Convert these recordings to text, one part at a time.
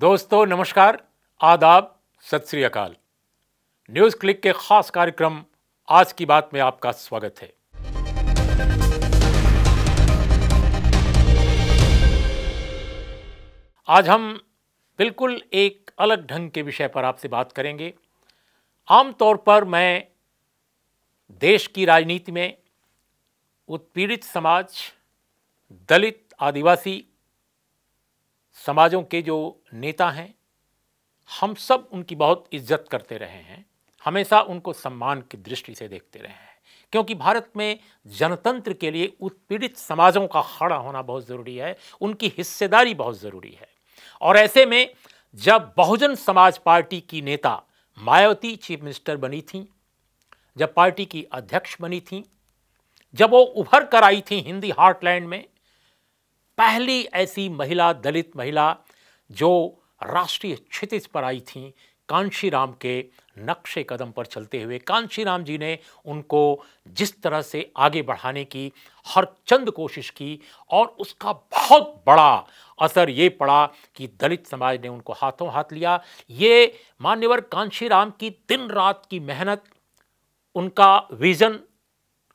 दोस्तों नमस्कार आदाब सत श्री अकाल न्यूज़ क्लिक के ख़ास कार्यक्रम आज की बात में आपका स्वागत है आज हम बिल्कुल एक अलग ढंग के विषय पर आपसे बात करेंगे आमतौर पर मैं देश की राजनीति में उत्पीड़ित समाज दलित आदिवासी समाजों के जो नेता हैं हम सब उनकी बहुत इज्जत करते रहे हैं हमेशा उनको सम्मान की दृष्टि से देखते रहे हैं क्योंकि भारत में जनतंत्र के लिए उत्पीड़ित समाजों का खड़ा होना बहुत ज़रूरी है उनकी हिस्सेदारी बहुत ज़रूरी है और ऐसे में जब बहुजन समाज पार्टी की नेता मायावती चीफ मिनिस्टर बनी थी जब पार्टी की अध्यक्ष बनी थी जब वो उभर कर आई थी हिंदी हार्टलैंड में पहली ऐसी महिला दलित महिला जो राष्ट्रीय क्षितिज पर आई थी कांशी राम के नक्शे कदम पर चलते हुए कांशी राम जी ने उनको जिस तरह से आगे बढ़ाने की हर चंद कोशिश की और उसका बहुत बड़ा असर ये पड़ा कि दलित समाज ने उनको हाथों हाथ लिया ये मान्यवर कांशी राम की दिन रात की मेहनत उनका विज़न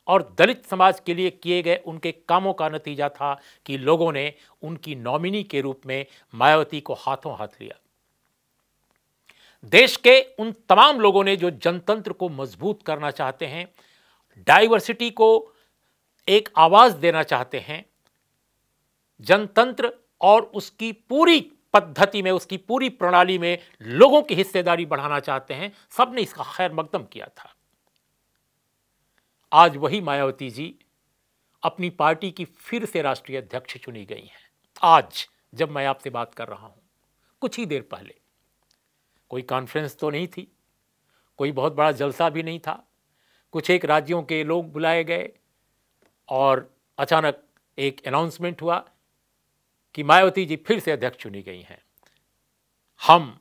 और दलित समाज के लिए किए गए उनके कामों का नतीजा था कि लोगों ने उनकी नॉमिनी के रूप में मायावती को हाथों हाथ लिया देश के उन तमाम लोगों ने जो जनतंत्र को मजबूत करना चाहते हैं डाइवर्सिटी को एक आवाज़ देना चाहते हैं जनतंत्र और उसकी पूरी पद्धति में उसकी पूरी प्रणाली में लोगों की हिस्सेदारी बढ़ाना चाहते हैं सबने इसका खैर मकदम किया था आज वही मायावती जी अपनी पार्टी की फिर से राष्ट्रीय अध्यक्ष चुनी गई हैं आज जब मैं आपसे बात कर रहा हूं कुछ ही देर पहले कोई कॉन्फ्रेंस तो नहीं थी कोई बहुत बड़ा जलसा भी नहीं था कुछ एक राज्यों के लोग बुलाए गए और अचानक एक अनाउंसमेंट हुआ कि मायावती जी फिर से अध्यक्ष चुनी गई हैं हम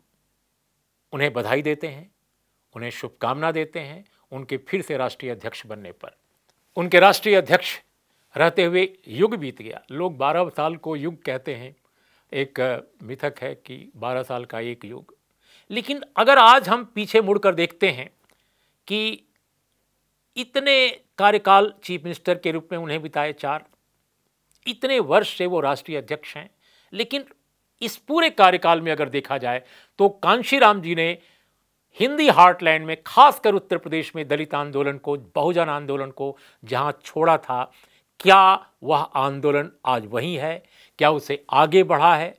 उन्हें बधाई देते हैं उन्हें शुभकामना देते हैं उनके फिर से राष्ट्रीय अध्यक्ष बनने पर उनके राष्ट्रीय अध्यक्ष रहते हुए युग बीत गया लोग बारह साल को युग कहते हैं एक मिथक है कि बारह साल का एक युग लेकिन अगर आज हम पीछे मुड़कर देखते हैं कि इतने कार्यकाल चीफ मिनिस्टर के रूप में उन्हें बिताए चार इतने वर्ष से वो राष्ट्रीय अध्यक्ष हैं लेकिन इस पूरे कार्यकाल में अगर देखा जाए तो कांशीराम जी ने हिंदी हार्टलैंड में खासकर उत्तर प्रदेश में दलित आंदोलन को बहुजन आंदोलन को जहां छोड़ा था क्या वह आंदोलन आज वही है क्या उसे आगे बढ़ा है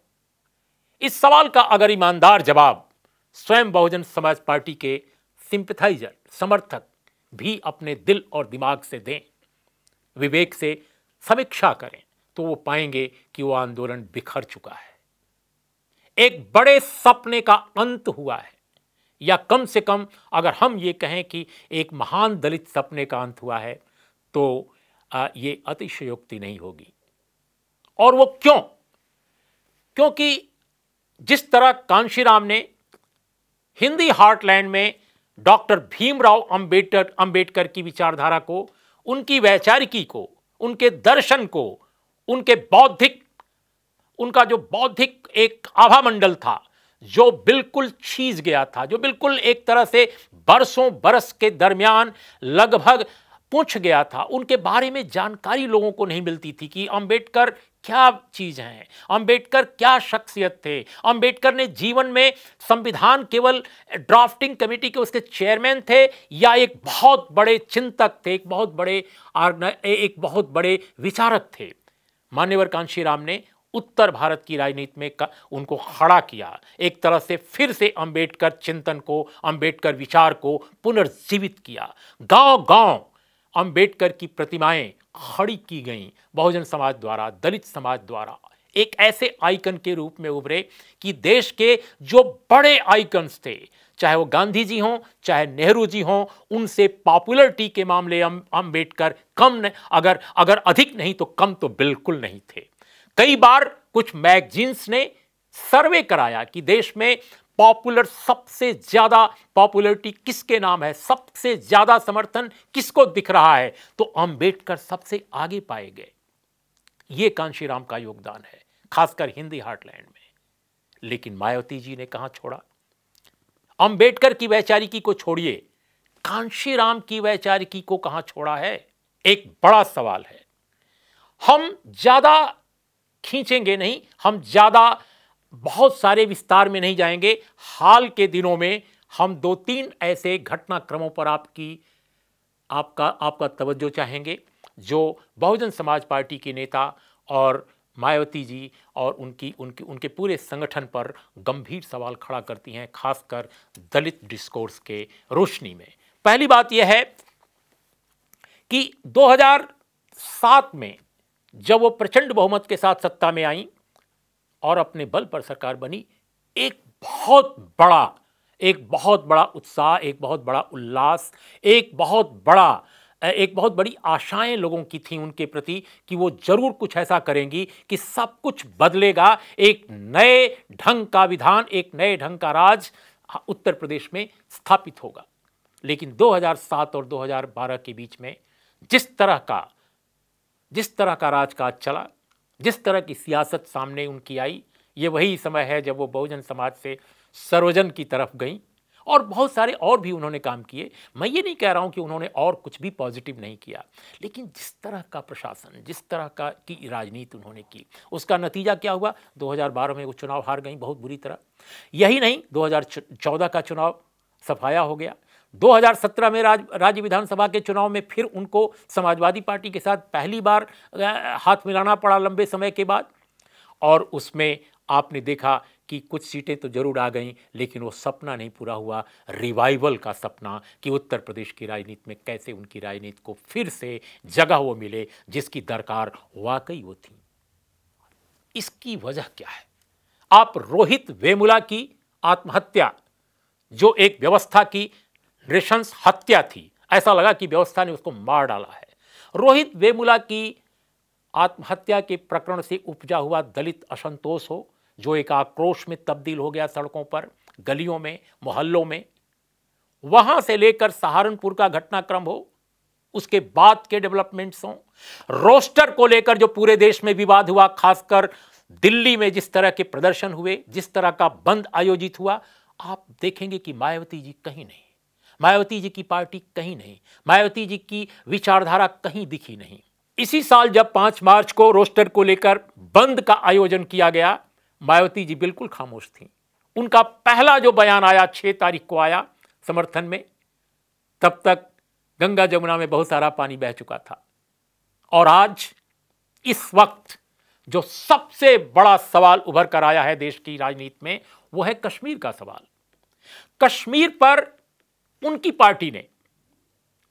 इस सवाल का अगर ईमानदार जवाब स्वयं बहुजन समाज पार्टी के सिंपथाइजर समर्थक भी अपने दिल और दिमाग से दें विवेक से समीक्षा करें तो वो पाएंगे कि वह आंदोलन बिखर चुका है एक बड़े सपने का अंत हुआ है या कम से कम अगर हम ये कहें कि एक महान दलित सपने का अंत हुआ है तो ये अतिशयोक्ति नहीं होगी और वो क्यों क्योंकि जिस तरह कांशीराम ने हिंदी हार्टलैंड में डॉक्टर भीमराव अंबेडकर अंबेडकर की विचारधारा को उनकी वैचारिकी को उनके दर्शन को उनके बौद्धिक उनका जो बौद्धिक एक आभा मंडल था जो बिल्कुल छीज गया था जो बिल्कुल एक तरह से बरसों बरस के दरमियान लगभग पूछ गया था उनके बारे में जानकारी लोगों को नहीं मिलती थी कि अंबेडकर क्या चीज हैं अंबेडकर क्या शख्सियत थे अंबेडकर ने जीवन में संविधान केवल ड्राफ्टिंग कमेटी के उसके चेयरमैन थे या एक बहुत बड़े चिंतक थे एक बहुत बड़े एक बहुत बड़े विचारक थे मान्यवर कांशी राम ने उत्तर भारत की राजनीति में का, उनको खड़ा किया एक तरह से फिर से अंबेडकर चिंतन को अंबेडकर विचार को पुनर्जीवित किया गांव गांव अंबेडकर की प्रतिमाएं खड़ी की गईं बहुजन समाज द्वारा दलित समाज द्वारा एक ऐसे आइकन के रूप में उभरे कि देश के जो बड़े आइकन्स थे चाहे वो गांधी जी हों चाहे नेहरू जी हों उनसे पॉपुलरिटी के मामले अं- अंबेडकर कम न, अगर अगर अधिक नहीं तो कम तो बिल्कुल नहीं थे कई बार कुछ मैगजीन्स ने सर्वे कराया कि देश में पॉपुलर सबसे ज़्यादा पॉपुलरिटी किसके नाम है सबसे ज़्यादा समर्थन किसको दिख रहा है तो अंबेडकर सबसे आगे पाए गए यह कांशीराम का योगदान है खासकर हिंदी हार्टलैंड में लेकिन मायावती जी ने कहा छोड़ा अंबेडकर की वैचारिकी को छोड़िए कांशीराम की वैचारिकी को कहां छोड़ा है एक बड़ा सवाल है हम ज्यादा खींचेंगे नहीं हम ज़्यादा बहुत सारे विस्तार में नहीं जाएंगे हाल के दिनों में हम दो तीन ऐसे घटनाक्रमों पर आपकी आपका आपका तवज्जो चाहेंगे जो बहुजन समाज पार्टी के नेता और मायावती जी और उनकी उनकी उनके पूरे संगठन पर गंभीर सवाल खड़ा करती हैं खासकर दलित डिस्कोर्स के रोशनी में पहली बात यह है कि 2007 में जब वो प्रचंड बहुमत के साथ सत्ता में आई और अपने बल पर सरकार बनी एक बहुत बड़ा एक बहुत बड़ा उत्साह एक बहुत बड़ा उल्लास एक बहुत बड़ा एक बहुत बड़ी आशाएं लोगों की थी उनके प्रति कि वो जरूर कुछ ऐसा करेंगी कि सब कुछ बदलेगा एक नए ढंग का विधान एक नए ढंग का राज उत्तर प्रदेश में स्थापित होगा लेकिन 2007 और 2012 के बीच में जिस तरह का जिस तरह का राजकाज चला जिस तरह की सियासत सामने उनकी आई ये वही समय है जब वो बहुजन समाज से सर्वजन की तरफ गई और बहुत सारे और भी उन्होंने काम किए मैं ये नहीं कह रहा हूँ कि उन्होंने और कुछ भी पॉजिटिव नहीं किया लेकिन जिस तरह का प्रशासन जिस तरह का की राजनीति उन्होंने की उसका नतीजा क्या हुआ 2012 में वो चुनाव हार गई बहुत बुरी तरह यही नहीं 2014 का चुनाव सफाया हो गया 2017 में राज राज्य विधानसभा के चुनाव में फिर उनको समाजवादी पार्टी के साथ पहली बार हाथ मिलाना पड़ा लंबे समय के बाद और उसमें आपने देखा कि कुछ सीटें तो जरूर आ गईं लेकिन वो सपना नहीं पूरा हुआ रिवाइवल का सपना कि उत्तर प्रदेश की राजनीति में कैसे उनकी राजनीति को फिर से जगह वो मिले जिसकी दरकार वाकई वो थी इसकी वजह क्या है आप रोहित वेमुला की आत्महत्या जो एक व्यवस्था की नृशंस हत्या थी ऐसा लगा कि व्यवस्था ने उसको मार डाला है रोहित वेमुला की आत्महत्या के प्रकरण से उपजा हुआ दलित असंतोष हो जो एक आक्रोश में तब्दील हो गया सड़कों पर गलियों में मोहल्लों में वहां से लेकर सहारनपुर का घटनाक्रम हो उसके बाद के डेवलपमेंट्स हों रोस्टर को लेकर जो पूरे देश में विवाद हुआ खासकर दिल्ली में जिस तरह के प्रदर्शन हुए जिस तरह का बंद आयोजित हुआ आप देखेंगे कि मायावती जी कहीं नहीं मायावती जी की पार्टी कहीं नहीं मायावती जी की विचारधारा कहीं दिखी नहीं इसी साल जब पांच मार्च को रोस्टर को लेकर बंद का आयोजन किया गया मायावती जी बिल्कुल खामोश थी उनका पहला जो बयान आया छह तारीख को आया समर्थन में तब तक गंगा जमुना में बहुत सारा पानी बह चुका था और आज इस वक्त जो सबसे बड़ा सवाल उभर कर आया है देश की राजनीति में वो है कश्मीर का सवाल कश्मीर पर उनकी पार्टी ने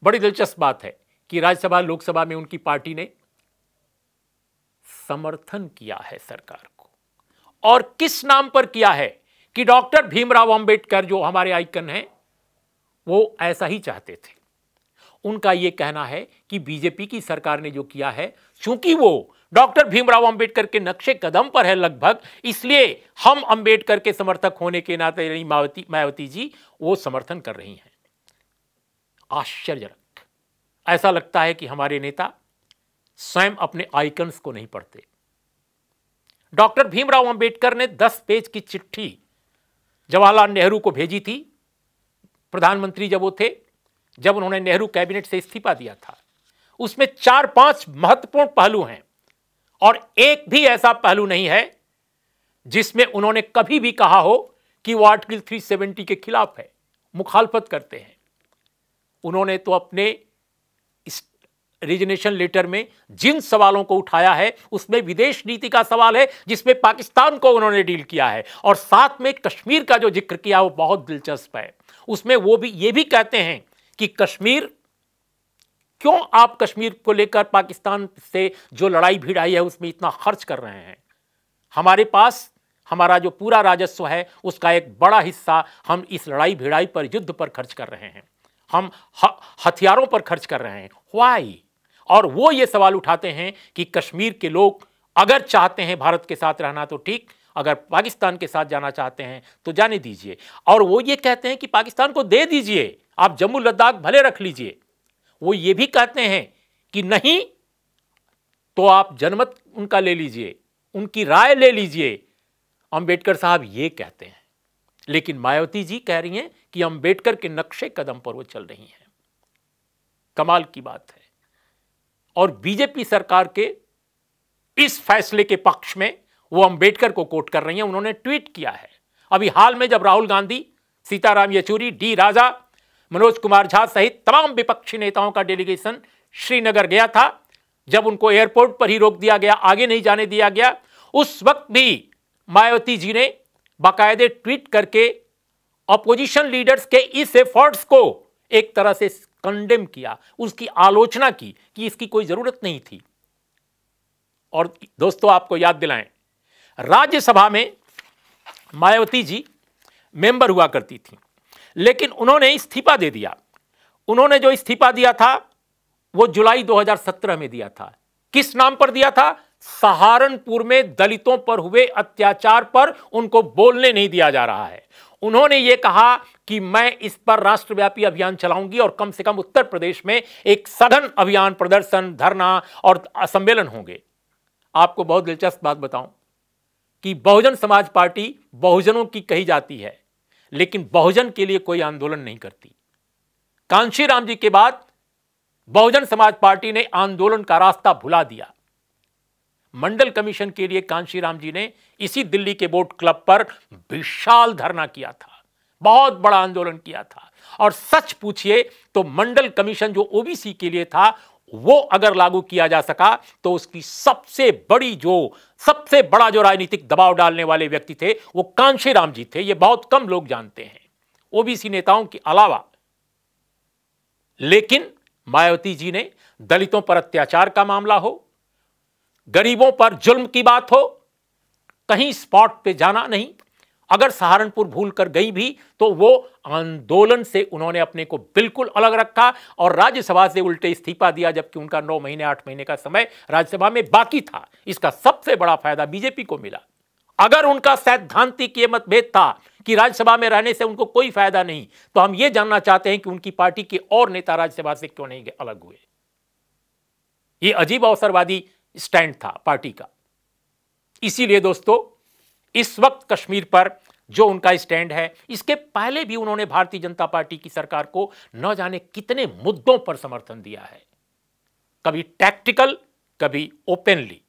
बड़ी दिलचस्प बात है कि राज्यसभा लोकसभा में उनकी पार्टी ने समर्थन किया है सरकार को और किस नाम पर किया है कि डॉक्टर भीमराव अंबेडकर जो हमारे आइकन हैं वो ऐसा ही चाहते थे उनका यह कहना है कि बीजेपी की सरकार ने जो किया है चूंकि वो डॉक्टर भीमराव अंबेडकर के नक्शे कदम पर है लगभग इसलिए हम अंबेडकर के समर्थक होने के नाते मायावती मायावती जी वो समर्थन कर रही हैं आश्चर्यजनक ऐसा लगता है कि हमारे नेता स्वयं अपने आइकन्स को नहीं पढ़ते डॉक्टर भीमराव अंबेडकर ने 10 पेज की चिट्ठी जवाहरलाल नेहरू को भेजी थी प्रधानमंत्री जब वो थे जब उन्होंने नेहरू कैबिनेट से इस्तीफा दिया था उसमें चार पांच महत्वपूर्ण पहलू हैं और एक भी ऐसा पहलू नहीं है जिसमें उन्होंने कभी भी कहा हो कि वो आर्टिकल 370 के खिलाफ है मुखालफत करते हैं उन्होंने तो अपने इस लेटर में जिन सवालों को उठाया है उसमें विदेश नीति का सवाल है जिसमें पाकिस्तान को उन्होंने डील किया है और साथ में कश्मीर का जो जिक्र किया वो बहुत दिलचस्प है उसमें वो भी ये भी कहते हैं कि कश्मीर क्यों आप कश्मीर को लेकर पाकिस्तान से जो लड़ाई भिड़ाई है उसमें इतना खर्च कर रहे हैं हमारे पास हमारा जो पूरा राजस्व है उसका एक बड़ा हिस्सा हम इस लड़ाई भिड़ाई पर युद्ध पर खर्च कर रहे हैं हम हथियारों पर खर्च कर रहे हैं वाई और वो ये सवाल उठाते हैं कि कश्मीर के लोग अगर चाहते हैं भारत के साथ रहना तो ठीक अगर पाकिस्तान के साथ जाना चाहते हैं तो जाने दीजिए और वो ये कहते हैं कि पाकिस्तान को दे दीजिए आप जम्मू लद्दाख भले रख लीजिए वो ये भी कहते हैं कि नहीं तो आप जनमत उनका ले लीजिए उनकी राय ले लीजिए अंबेडकर साहब ये कहते हैं लेकिन मायावती जी कह रही हैं कि अंबेडकर के नक्शे कदम पर वो चल रही हैं कमाल की बात है और बीजेपी सरकार के इस फैसले के पक्ष में वो अंबेडकर को कोट कर रही हैं उन्होंने ट्वीट किया है अभी हाल में जब राहुल गांधी सीताराम येचूरी डी राजा मनोज कुमार झा सहित तमाम विपक्षी नेताओं का डेलीगेशन श्रीनगर गया था जब उनको एयरपोर्ट पर ही रोक दिया गया आगे नहीं जाने दिया गया उस वक्त भी मायावती जी ने बाकायदे ट्वीट करके अपोजिशन लीडर्स के इस एफर्ट्स को एक तरह से कंडेम किया उसकी आलोचना की कि इसकी कोई ज़रूरत नहीं थी और दोस्तों आपको याद दिलाएं राज्यसभा में मायावती जी मेंबर हुआ करती थी लेकिन उन्होंने इस्तीफा दे दिया उन्होंने जो इस्तीफा दिया था वो जुलाई 2017 में दिया था किस नाम पर दिया था सहारनपुर में दलितों पर हुए अत्याचार पर उनको बोलने नहीं दिया जा रहा है उन्होंने ये कहा कि मैं इस पर राष्ट्रव्यापी अभियान चलाऊंगी और कम से कम उत्तर प्रदेश में एक सघन अभियान प्रदर्शन धरना और सम्मेलन होंगे आपको बहुत दिलचस्प बात बताऊं कि बहुजन समाज पार्टी बहुजनों की कही जाती है लेकिन बहुजन के लिए कोई आंदोलन नहीं करती कांशीराम जी के बाद बहुजन समाज पार्टी ने आंदोलन का रास्ता भुला दिया मंडल कमीशन के लिए कांशीराम जी ने इसी दिल्ली के बोट क्लब पर विशाल धरना किया था बहुत बड़ा आंदोलन किया था और सच पूछिए तो मंडल कमीशन जो ओबीसी के लिए था वो अगर लागू किया जा सका तो उसकी सबसे बड़ी जो सबसे बड़ा जो राजनीतिक दबाव डालने वाले व्यक्ति थे वो कांशीराम जी थे ये बहुत कम लोग जानते हैं ओबीसी नेताओं के अलावा लेकिन मायावती जी ने दलितों पर अत्याचार का मामला हो गरीबों पर जुल्म की बात हो कहीं स्पॉट पे जाना नहीं अगर सहारनपुर भूल कर गई भी तो वो आंदोलन से उन्होंने अपने को बिल्कुल अलग रखा और राज्यसभा से उल्टे इस्तीफा दिया जबकि उनका नौ महीने आठ महीने का समय राज्यसभा में बाकी था इसका सबसे बड़ा फायदा बीजेपी को मिला अगर उनका सैद्धांतिक ये मतभेद था कि राज्यसभा में रहने से उनको कोई फायदा नहीं तो हम ये जानना चाहते हैं कि उनकी पार्टी के और नेता राज्यसभा से क्यों नहीं अलग हुए ये अजीब अवसरवादी स्टैंड था पार्टी का इसीलिए दोस्तों इस वक्त कश्मीर पर जो उनका स्टैंड है इसके पहले भी उन्होंने भारतीय जनता पार्टी की सरकार को न जाने कितने मुद्दों पर समर्थन दिया है कभी टैक्टिकल कभी ओपनली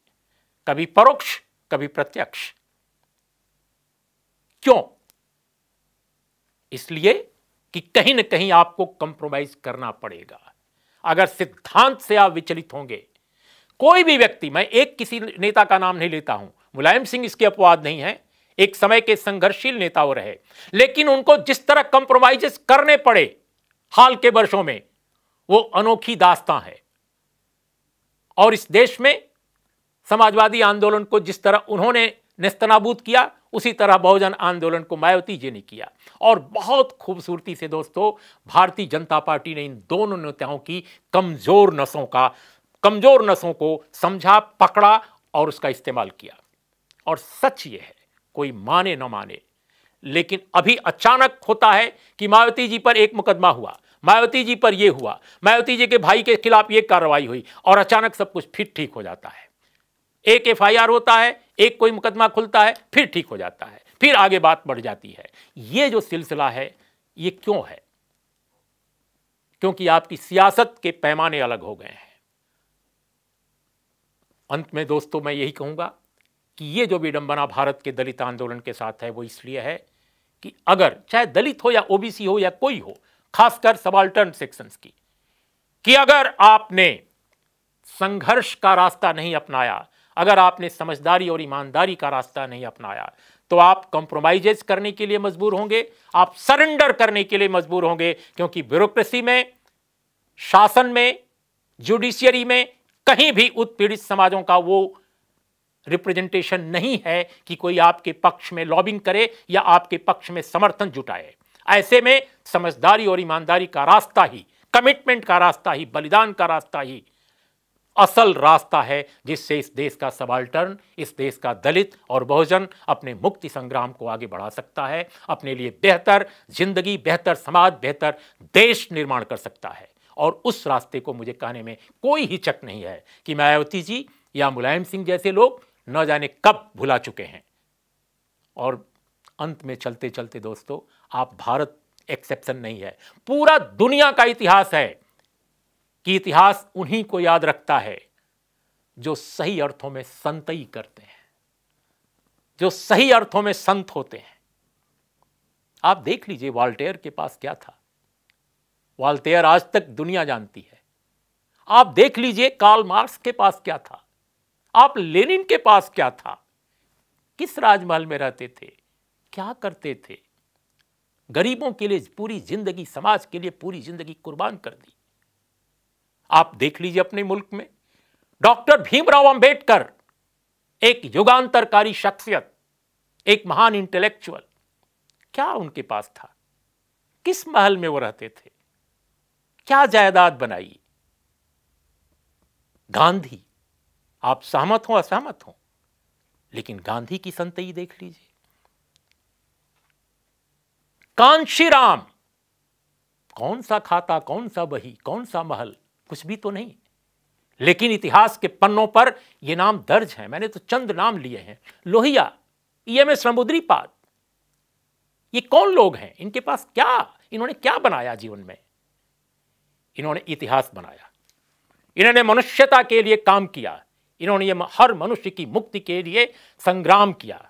कभी परोक्ष कभी प्रत्यक्ष क्यों इसलिए कि कहीं ना कहीं आपको कंप्रोमाइज करना पड़ेगा अगर सिद्धांत से आप विचलित होंगे कोई भी व्यक्ति मैं एक किसी नेता का नाम नहीं लेता हूं मुलायम सिंह इसके अपवाद नहीं है एक समय के संघर्षशील नेता वो रहे लेकिन उनको जिस तरह कंप्रोमाइजेस करने पड़े हाल के वर्षों में वो अनोखी दास्तां है और इस देश में समाजवादी आंदोलन को जिस तरह उन्होंने नेस्तनाबूद किया उसी तरह बहुजन आंदोलन को मायावती जी ने किया और बहुत खूबसूरती से दोस्तों भारतीय जनता पार्टी ने इन दोनों नेताओं की कमजोर नसों का कमजोर नसों को समझा पकड़ा और उसका इस्तेमाल किया और सच ये है कोई माने न माने लेकिन अभी अचानक होता है कि मायावती जी पर एक मुकदमा हुआ मायावती जी पर यह हुआ मायावती जी के भाई के खिलाफ ये कार्रवाई हुई और अचानक सब कुछ फिर ठीक हो जाता है एक एफ होता है एक कोई मुकदमा खुलता है फिर ठीक हो जाता है फिर आगे बात बढ़ जाती है यह जो सिलसिला है ये क्यों है क्योंकि आपकी सियासत के पैमाने अलग हो गए हैं अंत में दोस्तों मैं यही कहूँगा कि ये जो विडंबना भारत के दलित आंदोलन के साथ है वो इसलिए है कि अगर चाहे दलित हो या ओबीसी हो या कोई हो खासकर सबाल्टर्न सेक्शंस की कि अगर आपने संघर्ष का रास्ता नहीं अपनाया अगर आपने समझदारी और ईमानदारी का रास्ता नहीं अपनाया तो आप कंप्रोमाइजेज करने के लिए मजबूर होंगे आप सरेंडर करने के लिए मजबूर होंगे क्योंकि ब्यूरोक्रेसी में शासन में जुडिशियरी में कहीं भी उत्पीड़ित समाजों का वो रिप्रेजेंटेशन नहीं है कि कोई आपके पक्ष में लॉबिंग करे या आपके पक्ष में समर्थन जुटाए ऐसे में समझदारी और ईमानदारी का रास्ता ही कमिटमेंट का रास्ता ही बलिदान का रास्ता ही असल रास्ता है जिससे इस देश का सबाल्टर्न इस देश का दलित और बहुजन अपने मुक्ति संग्राम को आगे बढ़ा सकता है अपने लिए बेहतर जिंदगी बेहतर समाज बेहतर देश निर्माण कर सकता है और उस रास्ते को मुझे कहने में कोई हिचक नहीं है कि मायावती जी या मुलायम सिंह जैसे लोग न जाने कब भुला चुके हैं और अंत में चलते चलते दोस्तों आप भारत एक्सेप्शन नहीं है पूरा दुनिया का इतिहास है कि इतिहास उन्हीं को याद रखता है जो सही अर्थों में संतई करते हैं जो सही अर्थों में संत होते हैं आप देख लीजिए वाल्टेयर के पास क्या था वालतेयर आज तक दुनिया जानती है आप देख लीजिए कार्ल मार्क्स के पास क्या था आप लेनिन के पास क्या था किस राजमहल में रहते थे क्या करते थे गरीबों के लिए पूरी जिंदगी समाज के लिए पूरी जिंदगी कुर्बान कर दी आप देख लीजिए अपने मुल्क में डॉक्टर भीमराव अंबेडकर एक युगांतरकारी शख्सियत एक महान इंटेलेक्चुअल क्या उनके पास था किस महल में वो रहते थे क्या जायदाद बनाई गांधी आप सहमत हो असहमत हो लेकिन गांधी की संतई देख लीजिए कांशीराम कौन सा खाता कौन सा बही कौन सा महल कुछ भी तो नहीं लेकिन इतिहास के पन्नों पर ये नाम दर्ज है मैंने तो चंद नाम लिए हैं लोहिया ये में एस पाद ये कौन लोग हैं इनके पास क्या इन्होंने क्या बनाया जीवन में इन्होंने इतिहास बनाया इन्होंने मनुष्यता के लिए काम किया इन्होंने ये हर मनुष्य की मुक्ति के लिए संग्राम किया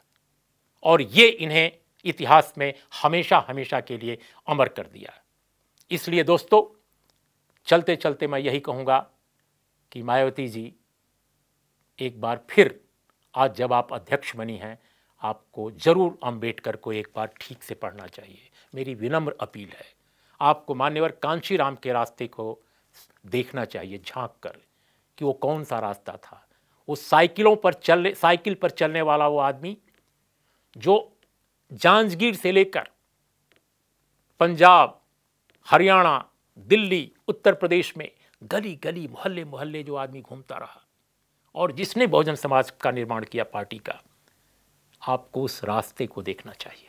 और ये इन्हें इतिहास में हमेशा हमेशा के लिए अमर कर दिया इसलिए दोस्तों चलते चलते मैं यही कहूँगा कि मायावती जी एक बार फिर आज जब आप अध्यक्ष बनी हैं आपको ज़रूर अंबेडकर को एक बार ठीक से पढ़ना चाहिए मेरी विनम्र अपील है आपको मान्यवर कांशी राम के रास्ते को देखना चाहिए झांक कर कि वो कौन सा रास्ता था वो साइकिलों पर चलने साइकिल पर चलने वाला वो आदमी जो जांजगीर से लेकर पंजाब हरियाणा दिल्ली उत्तर प्रदेश में गली गली मोहल्ले मोहल्ले जो आदमी घूमता रहा और जिसने बहुजन समाज का निर्माण किया पार्टी का आपको उस रास्ते को देखना चाहिए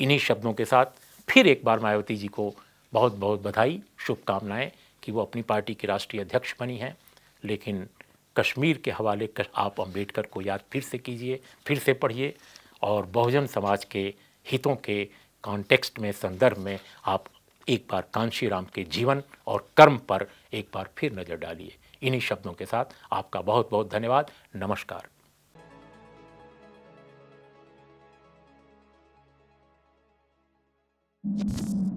इन्हीं शब्दों के साथ फिर एक बार मायावती जी को बहुत बहुत बधाई शुभकामनाएं कि वो अपनी पार्टी की राष्ट्रीय अध्यक्ष बनी हैं लेकिन कश्मीर के हवाले कर, आप अम्बेडकर को याद फिर से कीजिए फिर से पढ़िए और बहुजन समाज के हितों के कॉन्टेक्स्ट में संदर्भ में आप एक बार कांशी राम के जीवन और कर्म पर एक बार फिर नज़र डालिए इन्हीं शब्दों के साथ आपका बहुत बहुत धन्यवाद नमस्कार you